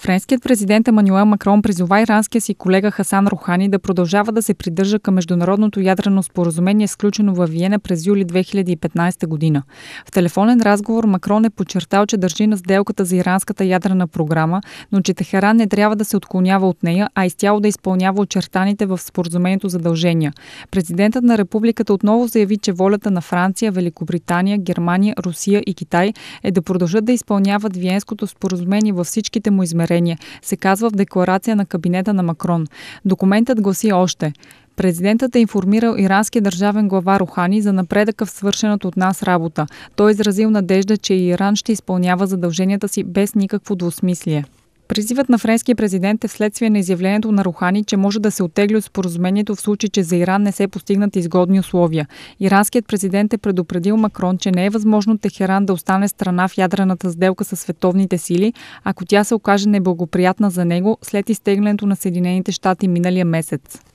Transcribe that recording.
Френският президент Емануел Макрон призова иранския си колега Хасан Рухани да продължава да се придържа към международното ядрено споразумение, сключено във Виена през юли 2015 година. В телефонен разговор Макрон е подчертал, че държи на сделката за иранската ядрена програма, но че Техеран не трябва да се отклонява от нея, а изцяло да изпълнява очертаните в споразумението задължения. Президентът на републиката отново заяви, че волята на Франция, Великобритания, Германия, Русия и Китай е да продължат да изпълняват Виенското споразумение във всичките му измерения намерения, се казва в декларация на кабинета на Макрон. Документът гласи още Президентът е информирал иранския държавен глава Рухани за напредъка в свършената от нас работа. Той е изразил надежда, че Иран ще изпълнява задълженията си без никакво двусмислие. Призивът на френския президент е вследствие на изявлението на Рухани, че може да се отегли от споразумението в случай, че за Иран не се постигнат изгодни условия. Иранският президент е предупредил Макрон, че не е възможно Техеран да остане страна в ядрената сделка със световните сили, ако тя се окаже неблагоприятна за него след изтеглянето на Съединените щати миналия месец.